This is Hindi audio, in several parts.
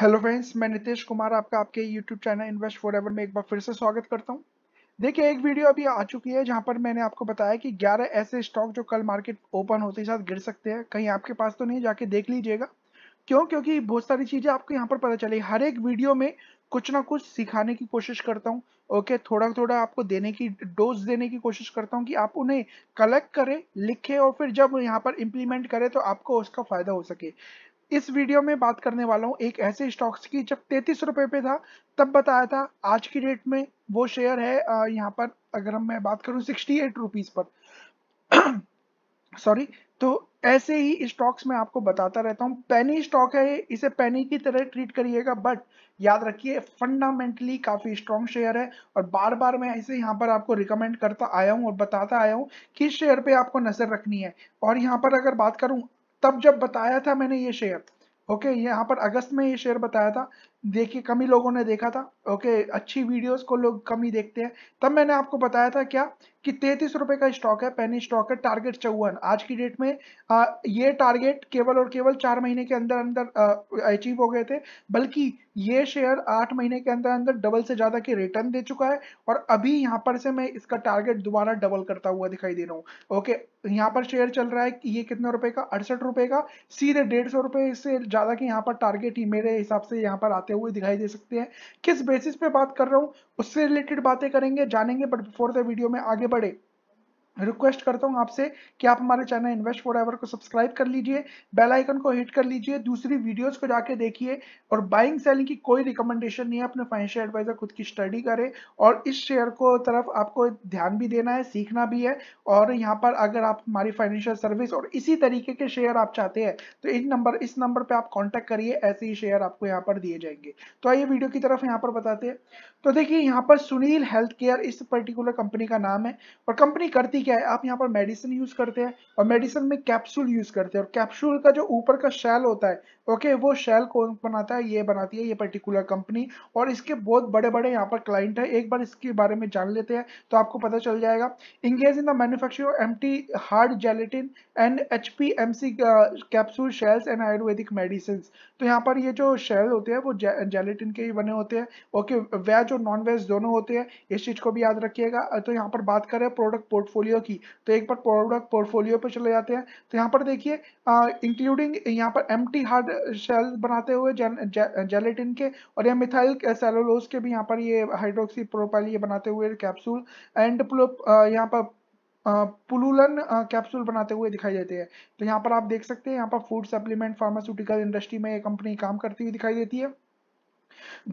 हेलो फ्रेंड्स मैं नितेश कुमार आपका आपके YouTube channel invest forever में एक बार फिर से स्वागत करता हूं देखिए एक वीडियो अभी आ चुकी है जहां पर मैंने आपको बताया कि 11 ऐसे स्टॉक जो कल मार्केट ओपन होते ही साथ गिर सकते हैं कहीं आपके पास तो नहीं जाके देख लीजिएगा क्यों क्योंकि बहुत सारी चीज़ें आपको यहाँ पर पता चलेगी हर एक वीडियो में कुछ ना कुछ सिखाने की कोशिश करता हूँ ओके थोड़ा थोड़ा आपको देने की डोज देने की कोशिश करता हूँ कि आप उन्हें कलेक्ट करें लिखें और फिर जब यहाँ पर इम्प्लीमेंट करें तो आपको उसका फ़ायदा हो सके इस वीडियो में बात करने वाला हूँ एक ऐसे स्टॉक्स की जब तैतीस रुपए पे था तब बताया था आज की डेट में वो शेयर है यहाँ पर अगर हम मैं बात करूँ सिक्सटी एट रुपीज़ पर सॉरी तो ऐसे ही स्टॉक्स में आपको बताता रहता हूँ पैनी स्टॉक है इसे पैनी की तरह ट्रीट करिएगा बट याद रखिए फंडामेंटली काफ़ी स्ट्रॉन्ग शेयर है और बार बार मैं इसे यहाँ पर आपको रिकमेंड करता आया हूँ और बताता आया हूँ किस शेयर पे आपको नज़र रखनी है और यहाँ पर अगर बात करूँ तब जब बताया था मैंने ये शेयर ओके यहाँ पर अगस्त में ये शेयर बताया था देखिए कम ही लोगों ने देखा था ओके अच्छी वीडियोस को लोग कम ही देखते हैं तब मैंने आपको बताया था क्या कि तैतीस रुपए का स्टॉक है पैनी स्टॉक है टारगेट चौवन आज की डेट में आ, ये टारगेट केवल और केवल चार महीने के अंदर अंदर अचीव हो गए थे बल्कि ये शेयर आठ महीने के अंदर अंदर डबल से ज्यादा के रिटर्न दे चुका है और अभी यहाँ पर से मैं इसका टारगेट दोबारा डबल करता हुआ दिखाई दे रहा हूँ ओके यहाँ पर शेयर चल रहा है ये कितने रुपए का अड़सठ रुपए का सीधे डेढ़ सौ रुपए से ज्यादा के यहाँ पर टारगेट ही मेरे हिसाब से यहाँ पर आते आते हुए दिखाई दे सकते हैं किस बेसिस पे बात कर रहा हूँ उससे रिलेटेड बातें करेंगे जानेंगे बट बिफोर द वीडियो में आगे बढ़े रिक्वेस्ट करता हूं आपसे कि आप हमारे चैनल इन्वेस्ट फॉर एवर को सब्सक्राइब कर लीजिए बेल आइकन को हिट कर लीजिए दूसरी वीडियोस को जाके देखिए और बाइंग सेलिंग की कोई रिकमेंडेशन नहीं है अपने फाइनेंशियल एडवाइजर खुद की स्टडी करें और इस शेयर को तरफ आपको ध्यान भी देना है सीखना भी है और यहाँ पर अगर आप हमारी फाइनेंशियल सर्विस और इसी तरीके के शेयर आप चाहते हैं तो इन नंबर इस नंबर पर आप कॉन्टैक्ट करिए ऐसे ही शेयर आपको यहाँ पर दिए जाएंगे तो आइए वीडियो की तरफ यहाँ पर बताते हैं तो देखिए यहाँ पर सुनील हेल्थ केयर इस पर्टिकुलर कंपनी का नाम है और कंपनी करती बेसिकली क्या है आप यहाँ पर मेडिसिन यूज करते हैं और मेडिसिन में कैप्सूल यूज करते हैं और कैप्सूल का जो ऊपर का शेल होता है ओके वो शेल कौन बनाता है ये बनाती है ये पर्टिकुलर कंपनी और इसके बहुत बड़े बड़े यहाँ पर क्लाइंट है एक बार इसके बारे में जान लेते हैं तो आपको पता चल जाएगा engage in the manufacture empty hard gelatin and H P M C capsule shells and ayurvedic medicine तो यहाँ पर ये जो शेल होते हैं वो जेलेटिन के ही बने होते हैं ओके वेज और नॉन वेज दोनों होते हैं इस चीज को भी याद रखिएगा तो यहाँ पर बात करें प्रोडक्ट पोर्टफोलियो पोर्टफोलियो की तो एक बार प्रोडक्ट पोर्टफोलियो पर चले जाते हैं तो यहाँ पर देखिए इंक्लूडिंग यहाँ पर एम हार्ड सेल बनाते हुए जेलेटिन के और या मिथाइल सेलोलोज के भी यहाँ पर ये हाइड्रोक्सी प्रोपाइल ये बनाते हुए कैप्सूल एंड यहाँ पर पुलुलन कैप्सूल बनाते हुए दिखाई देते हैं तो यहाँ पर आप देख सकते हैं यहाँ पर फूड सप्लीमेंट फार्मास्यूटिकल इंडस्ट्री में ये कंपनी काम करती हुई दिखाई देती है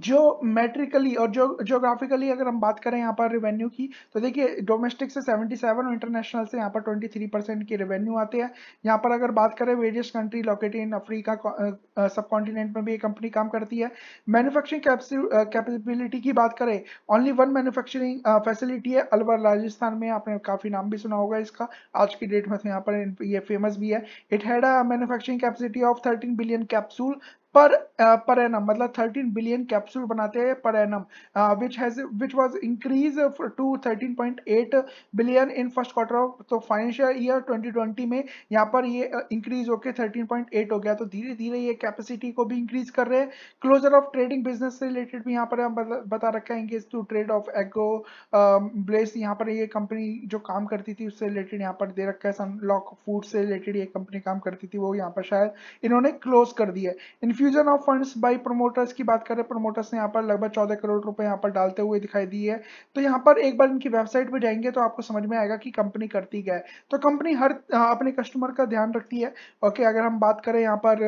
जो मेट्रिकली और जो जोग्राफिकली अगर हम बात करें यहाँ पर रेवेन्यू की तो देखिए डोमेस्टिक से 77 और इंटरनेशनल से यहाँ पर 23 परसेंट की रेवेन्यू आते हैं यहाँ पर अगर बात करें various country located in Africa सब कॉन्टिनेंट में भी ये कंपनी काम करती है मैन्युफैक्चरिंग कैपेबिलिटी की बात करें ओनली वन मैन्युफैक्चरिंग फैसिलिटी है अलवर राजस्थान में आपने काफ़ी नाम भी सुना होगा इसका आज की डेट में तो यहाँ पर ये फेमस भी है it had a capacity of thirteen billion capsule per per annum मतलब 13 बिलियन कैप्सूल बनाते हैं per annum which has which was increase to 13.8 billion in first quarter of तो फाइनेंशियल ईयर 2020 में यहाँ पर ये इंक्रीज होके 13.8 हो गया तो धीरे धीरे ये कैपेसिटी को भी इंक्रीज कर रहे हैं क्लोजर ऑफ ट्रेडिंग बिजनेस से रिलेटेड भी यहाँ पर हम बता रखा है engage to trade of agro ब्लेस यहाँ पर ये कंपनी जो काम करती थी उससे रिलेटेड यहाँ पर दे रखा है सनलॉक फूड से रिलेटेड ये कंपनी काम करती थी वो यहाँ पर शायद इन्होंने क्लोज कर दिया है in infusion of funds by promoters की बात करें प्रमोटर्स ने यहाँ पर लगभग चौदह करोड़ रुपए यहाँ पर डालते हुए दिखाई दी है तो यहाँ पर एक बार इनकी वेबसाइट पर जाएंगे तो आपको समझ में आएगा कि कंपनी करती क्या है तो कंपनी हर अपने कस्टमर का ध्यान रखती है ओके अगर हम बात करें यहाँ पर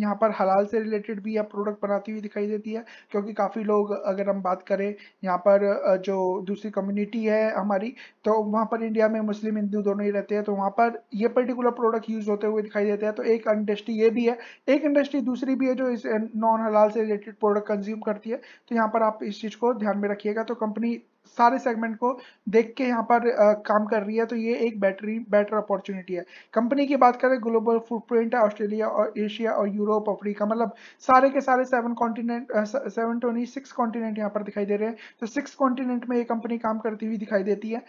यहाँ पर हलाल से रिलेटेड भी यह प्रोडक्ट बनाती हुई दिखाई देती है क्योंकि काफ़ी लोग अगर हम बात करें यहाँ पर जो दूसरी कम्युनिटी है हमारी तो वहाँ पर इंडिया में मुस्लिम हिंदू दोनों ही रहते हैं तो वहाँ पर ये पर्टिकुलर प्रोडक्ट यूज होते हुए दिखाई देते हैं तो एक इंडस्ट्री ये भी है एक इंडस्ट्री दूसरी कोई भी है जो इस नॉन हलाल से रिलेटेड प्रोडक्ट कंज्यूम करती है तो यहाँ पर आप इस चीज़ को ध्यान में रखिएगा तो कंपनी सारे सेगमेंट को देख के यहाँ पर आ, काम कर रही है तो ये एक बैटरी बेटर अपॉर्चुनिटी है कंपनी की बात करें ग्लोबल फुटप्रिंट है ऑस्ट्रेलिया और एशिया और यूरोप अफ्रीका मतलब सारे के सारे सेवन कॉन्टिनेंट सेवन टू नहीं सिक्स कॉन्टिनेंट यहाँ पर दिखाई दे रहे हैं तो सिक्स कॉन्टिनेंट में ये कंपनी काम करती हुई दिखाई देती है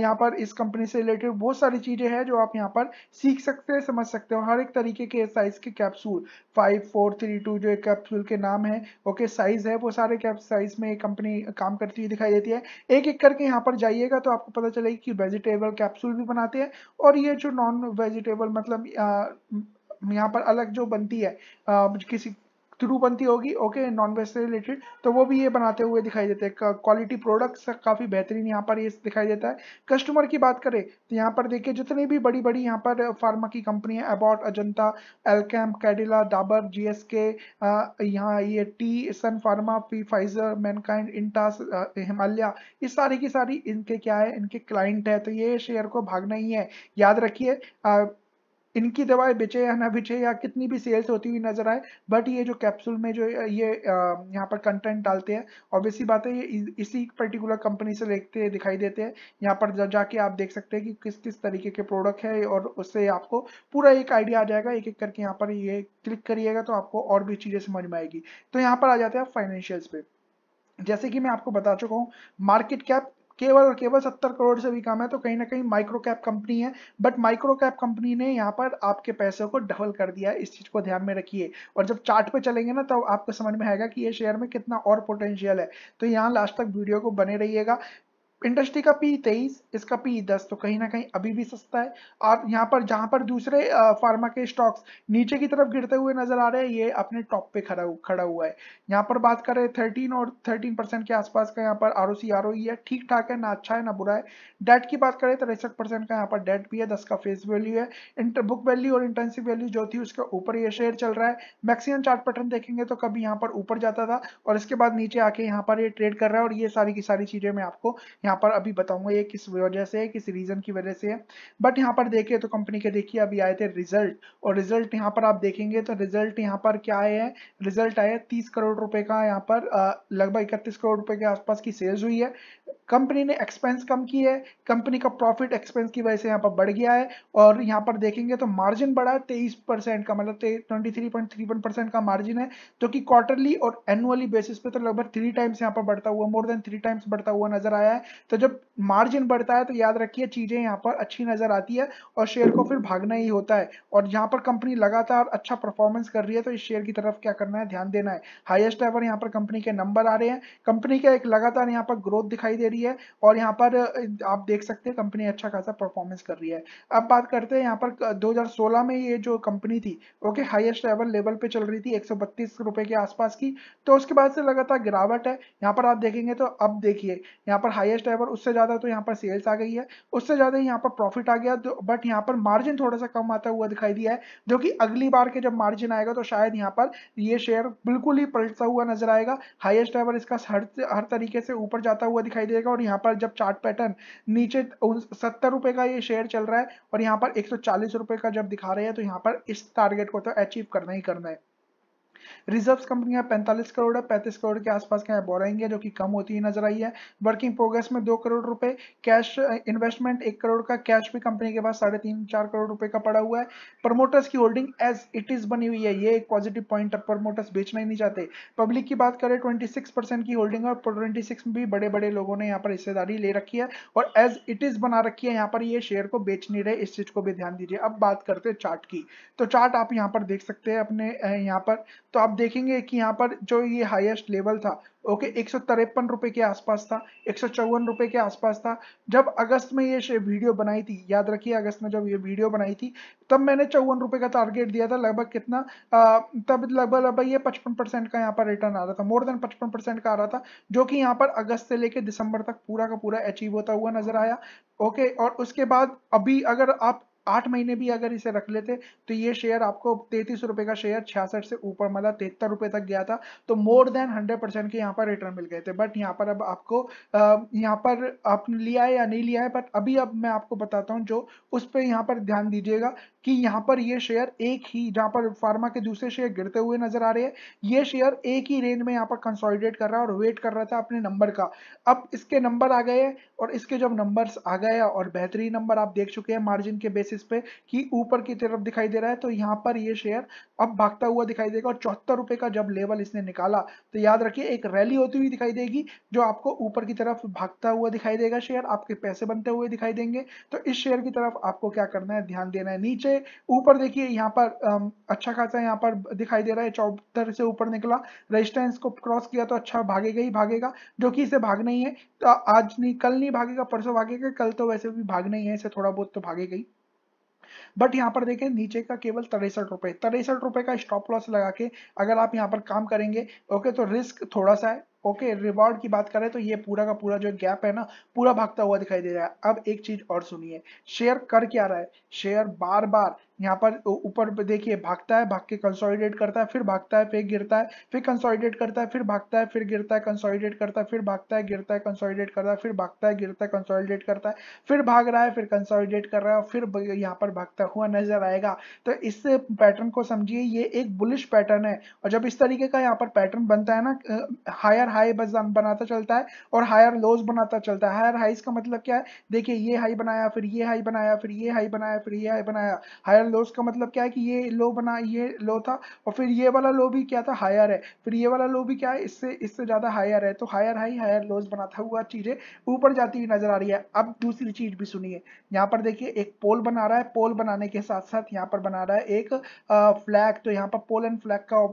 यहाँ पर इस कंपनी से रिलेटेड बहुत सारी चीज़ें हैं जो आप यहाँ पर सीख सकते हैं समझ सकते हो हर एक तरीके के साइज़ के capsule five four three two जो कैप्सूल के नाम है ओके साइज़ है वो सारे कैप साइज़ में ये कंपनी काम करती हुई दिखाई देती है एक एक करके यहाँ पर जाइएगा तो आपको पता चलेगा कि वेजिटेबल कैप्सूल भी बनाते हैं और ये जो नॉन वेजिटेबल मतलब यहाँ पर अलग जो बनती है आ, किसी थ्रू बनती होगी ओके नॉन वेज से रिलेटेड तो वो भी ये बनाते हुए दिखाई देते हैं क्वालिटी प्रोडक्ट्स काफ़ी बेहतरीन यहाँ पर ये दिखाई देता है कस्टमर की बात करें तो यहाँ पर देखिए जितनी भी बड़ी बड़ी यहाँ पर फार्मा की कंपनी है Abbott Ajanta Alkem Cadila Dabur G S K यहाँ ये T Sun Pharma P Pfizer Mankind Intas Himalaya इस सारी की सारी इनके क्या है इनके क्लाइंट है तो ये शेयर को भागना ही है याद रखिए इनकी दवाएं बेचे या ना बेचे या कितनी भी सेल्स होती हुई नजर आए बट ये जो कैप्सूल में जो ये यहाँ पर कंटेंट डालते हैं ऑब्वियसली बात है ये इसी पर्टिकुलर कंपनी से देखते दिखाई देते हैं यहाँ पर जाके आप देख सकते हैं कि किस किस तरीके के प्रोडक्ट है और उससे आपको पूरा एक आइडिया आ जाएगा एक एक करके यहाँ पर ये क्लिक करिएगा तो आपको और भी चीजें समझ में आएगी तो यहाँ पर आ जाते हैं फाइनेंशियल्स पे जैसे कि मैं आपको बता चुका हूँ मार्केट कैप केवल और केवल सत्तर करोड़ से भी कम है तो कहीं ना कहीं माइक्रो कैप कंपनी है बट माइक्रो कैप कंपनी ने यहाँ पर आपके पैसे को डबल कर दिया है इस चीज को ध्यान में रखिए और जब चार्ट पे चलेंगे ना तब तो आपको समझ में आएगा कि ये शेयर में कितना और पोटेंशियल है तो यहाँ लास्ट तक वीडियो को बने रहिएगा इंडस्ट्री का पी तेईस इसका पी दस तो कहीं ना कहीं अभी भी सस्ता है और यहाँ पर जहां पर दूसरे फार्मा के स्टॉक्स नीचे की तरफ गिरते हुए नजर आ रहे हैं ये अपने टॉप पे खड़ा खड़ा हुआ है यहाँ पर बात करें थर्टीन और थर्टीन परसेंट के आसपास का यहाँ पर R O C R O है ठीक ठाक है ना अच्छा है ना बुरा है डेट की बात करें तिरसठ परसेंट का यहाँ पर डेट भी है दस का फेस वैल्यू है इंटर बुक वैल्यू और इंटेंसिव वैल्यू जो थी उसके ऊपर ये शेयर चल रहा है मैक्सिमम चार्ट पैटर्न देखेंगे तो कभी यहाँ पर ऊपर जाता था और इसके बाद नीचे आके यहाँ पर ये ट्रेड कर रहा है और ये सारी की सारी चीजें मैं आपको यहाँ यहाँ पर अभी बताऊंगा ये किस वजह से है किस रीजन की वजह से है बट यहाँ पर देखिए तो कंपनी के देखिए अभी आए थे रिजल्ट और रिजल्ट यहाँ पर आप देखेंगे तो रिजल्ट यहाँ पर क्या आया है रिजल्ट आया तीस करोड़ रुपए का यहाँ पर लगभग इकतीस करोड़ रुपए के आसपास की सेल्स हुई है कंपनी ने एक्सपेंस कम की है कंपनी का प्रॉफिट एक्सपेंस की वजह से यहाँ पर बढ़ गया है और यहाँ पर देखेंगे तो मार्जिन बढ़ा है तेईस परसेंट का मतलब twenty three point three one percent का मार्जिन है जो कि क्वार्टरली और एनुअली बेसिस पे तो लगभग थ्री टाइम्स यहाँ पर बढ़ता हुआ मोर देन थ्री टाइम्स बढ़ता हुआ नजर आया है तो जब मार्जिन बढ़ता है तो याद रखिए चीजें यहाँ पर अच्छी नजर आती है और शेयर को फिर भागना ही होता है और यहाँ पर कंपनी लगातार अच्छा परफॉर्मेंस कर रही है तो इस शेयर की तरफ क्या करना है ध्यान देना है हाइएस्ट एवर यहाँ पर कंपनी के नंबर आ रहे हैं कंपनी का एक लगातार यहाँ पर ग्रोथ दिखाई दे रही रही है और यहाँ पर आप देख सकते हैं कंपनी अच्छा खासा परफॉर्मेंस कर रही है अब बात करते हैं यहाँ पर 2016 में ये जो कंपनी थी ओके हाईएस्ट एवर लेवल पे चल रही थी एक रुपए के आसपास की तो उसके बाद से लगातार गिरावट है यहाँ पर आप देखेंगे तो अब देखिए यहाँ पर हाइएस्ट एवर उससे ज़्यादा तो यहाँ पर सेल्स आ गई है उससे ज़्यादा यहाँ पर प्रॉफिट आ गया बट यहाँ पर मार्जिन थोड़ा सा कम आता हुआ दिखाई दिया है जो कि अगली बार के जब मार्जिन आएगा तो शायद यहाँ पर ये शेयर बिल्कुल ही पलटता हुआ नजर आएगा हाइएस्ट एवर इसका हर हर तरीके से ऊपर जाता हुआ दिखाई देगा रहेगा और यहाँ पर जब चार्ट पैटर्न नीचे सत्तर रुपए का ये शेयर चल रहा है और यहाँ पर एक सौ चालीस रुपए का जब दिखा रहे हैं तो यहाँ पर इस टारगेट को तो अचीव करना ही करना है रिजर्व का पैंतालीस करोड़ है पैंतीस करोड़ के आसपास का है बोराइंग है जो कि कम होती हुई नजर आई है वर्किंग प्रोग्रेस में दो करोड़ रुपए कैश इन्वेस्टमेंट एक करोड़ का कैश भी कंपनी के पास साढ़े तीन चार करोड़ रुपए का पड़ा हुआ है प्रमोटर्स की होल्डिंग एज इट इज बनी हुई है ये एक पॉजिटिव पॉइंट है प्रमोटर्स बेचना ही नहीं चाहते पब्लिक की बात करें ट्वेंटी की होल्डिंग और ट्वेंटी में भी बड़े बड़े लोगों ने यहाँ पर हिस्सेदारी ले रखी है और एज इट इज बना रखी है यहाँ पर ये शेयर को बेच नहीं रहे इस चीज को भी ध्यान दीजिए अब बात करते हैं चार्ट की तो चार्ट आप यहाँ पर देख सकते हैं अपने यहाँ पर तो आप देखेंगे कि यहाँ पर जो ये हाईएस्ट लेवल था ओके एक सौ तिरपन के आसपास था एक सौ चौवन के आसपास था जब अगस्त में ये वीडियो बनाई थी याद रखिए अगस्त में जब ये वीडियो बनाई थी तब मैंने चौवन रुपये का टारगेट दिया था लगभग कितना आ, तब लगभग लगभग ये पचपन परसेंट का यहाँ पर रिटर्न आ रहा था मोर देन पचपन परसेंट का आ रहा था जो कि यहाँ पर अगस्त से लेकर दिसंबर तक पूरा का पूरा अचीव होता हुआ नजर आया ओके और उसके बाद अभी अगर आप आठ महीने भी अगर इसे रख लेते तो ये शेयर आपको तैतीस रुपए का शेयर छियासठ से ऊपर मतलब तिहत्तर रुपए तक गया था तो मोर देन हंड्रेड परसेंट के यहाँ पर रिटर्न मिल गए थे बट यहाँ पर अब आपको यहाँ पर आपने लिया है या नहीं लिया है बट अभी अब मैं आपको बताता हूँ जो उस पर यहाँ पर ध्यान दीजिएगा कि यहाँ पर ये शेयर एक ही जहाँ पर फार्मा के दूसरे शेयर गिरते हुए नजर आ रहे हैं ये शेयर एक ही रेंज में यहाँ पर कंसोलिडेट कर रहा है और वेट कर रहा था अपने नंबर का अब इसके नंबर आ गए और इसके जब नंबर्स आ गए और बेहतरीन नंबर आप देख चुके हैं मार्जिन के बेसिस बेसिस पे कि ऊपर की तरफ दिखाई दे रहा है तो यहाँ पर ये शेयर अब भागता हुआ दिखाई देगा और चौहत्तर रुपए का जब लेवल इसने निकाला तो याद रखिए एक रैली होती हुई दिखाई देगी जो आपको ऊपर की तरफ भागता हुआ दिखाई देगा शेयर आपके पैसे बनते हुए दिखाई देंगे तो इस शेयर की तरफ आपको क्या करना है ध्यान देना है नीचे ऊपर देखिए यहाँ पर अच्छा खासा यहाँ पर दिखाई दे रहा है चौहत्तर से ऊपर निकला रेजिस्टेंस को क्रॉस किया तो अच्छा भागेगा ही भागेगा जो कि इसे भाग नहीं है तो आज नहीं कल नहीं भागेगा परसों भागेगा कल तो वैसे भी भाग नहीं है इसे थोड़ा बहुत तो भागेगा ही बट यहाँ पर देखें नीचे का केवल तिरसठ रुपए तिरसठ रुपए का स्टॉप लॉस लगा के अगर आप यहाँ पर काम करेंगे ओके तो रिस्क थोड़ा सा है ओके okay, रिवॉर्ड की बात करें तो ये पूरा का पूरा जो गैप है ना पूरा भागता हुआ दिखाई दे रहा है अब एक चीज और सुनिए शेयर कर क्या रहा है शेयर बार बार यहाँ पर ऊपर देखिए भागता है भाग के कंसोलिडेट करता है फिर भागता है फिर गिरता है फिर कंसोलिडेट करता है फिर भागता है फिर गिरता है कंसोलिडेट करता है फिर भागता है गिरता है कंसोलिडेट करता है फिर भागता है गिरता है कंसोलिडेट करता है फिर भाग रहा है फिर कंसोलिडेट कर रहा है और फिर यहाँ पर भागता हुआ नजर आएगा तो इस पैटर्न को समझिए ये एक बुलिश पैटर्न है और जब इस तरीके का यहाँ पर पैटर्न बनता है ना हायर हाई बनाता चलता है और हायर लोज बनाता चलता है हायर हाईज का मतलब क्या है देखिए ये हाई बनाया फिर ये हाई बनाया फिर ये हाई बनाया फिर ये हाई बनाया हायर पैरेलल लोस का मतलब क्या है कि ये लो बना ये लो था और फिर ये वाला लो भी क्या था हायर है फिर ये वाला लो भी क्या है इससे इससे ज़्यादा हायर है तो हायर हाई हायर लोस बनाता हुआ चीज़ें ऊपर जाती हुई नजर आ रही है अब दूसरी चीज़ भी सुनिए यहाँ पर देखिए एक पोल बना रहा है पोल बनाने के साथ साथ यहाँ पर बना रहा है एक फ्लैग तो यहाँ पर पोल एंड फ्लैग का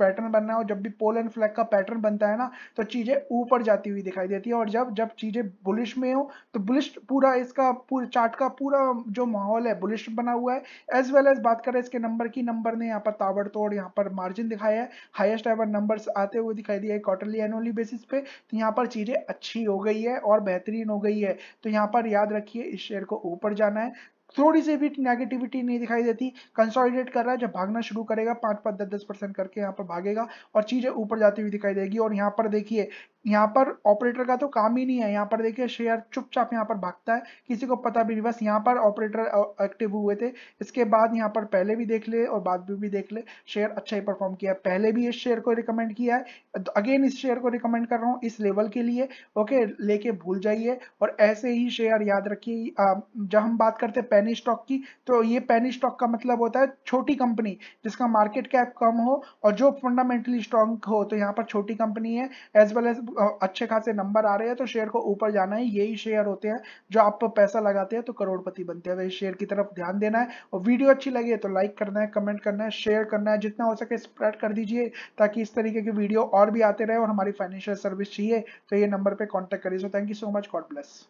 पैटर्न बन रहा है और जब भी पोल एंड फ्लैग का पैटर्न बनता है ना तो चीज़ें ऊपर जाती हुई दिखाई देती है और जब जब चीज़ें बुलिश में हो तो बुलिश पूरा इसका पूरा चार्ट का पूरा जो माहौल है बुलिश बना हुआ है एज वेल एज बात करें इसके नंबर की नंबर ने यहाँ पर ताबड़तोड़ यहाँ पर मार्जिन दिखाया है हाईएस्ट एवर नंबर्स आते हुए दिखाई दिया है क्वार्टरली एनुअली बेसिस पे तो यहाँ पर चीज़ें अच्छी हो गई है और बेहतरीन हो गई है तो यहाँ पर याद रखिए इस शेयर को ऊपर जाना है थोड़ी सी भी नेगेटिविटी नहीं दिखाई देती कंसोलिडेट कर रहा है जब भागना शुरू करेगा पांच पांच दस दस परसेंट करके यहाँ पर भागेगा और चीज़ें ऊपर जाती हुई दिखाई देगी और यहाँ पर देखिए यहाँ पर ऑपरेटर का तो काम ही नहीं है यहाँ पर देखिए शेयर चुपचाप यहाँ पर भागता है किसी को पता भी नहीं बस यहाँ पर ऑपरेटर एक्टिव हुए थे इसके बाद यहाँ पर पहले भी देख ले और बाद में भी देख ले शेयर अच्छा ही परफॉर्म किया है पहले भी इस शेयर को रिकमेंड किया है तो अगेन इस शेयर को रिकमेंड कर रहा हूँ इस लेवल के लिए ओके लेके भूल जाइए और ऐसे ही शेयर याद रखिए जब हम बात करते हैं पैनी स्टॉक की तो ये पैनी स्टॉक का मतलब होता है छोटी कंपनी जिसका मार्केट कैप कम हो और जो फंडामेंटली स्ट्रॉन्ग हो तो यहाँ पर छोटी कंपनी है एज वेल एज अच्छे खासे नंबर आ रहे हैं तो शेयर को ऊपर जाना है यही शेयर होते हैं जो आप पैसा लगाते हैं तो करोड़पति बनते हैं तो इस शेयर की तरफ ध्यान देना है और वीडियो अच्छी लगी है तो लाइक करना है कमेंट करना है शेयर करना है जितना हो सके स्प्रेड कर दीजिए ताकि इस तरीके की वीडियो और भी आते रहे और हमारी फाइनेंशियल सर्विस चाहिए तो ये नंबर पर कॉन्टेक्ट करिए so thank you so much God bless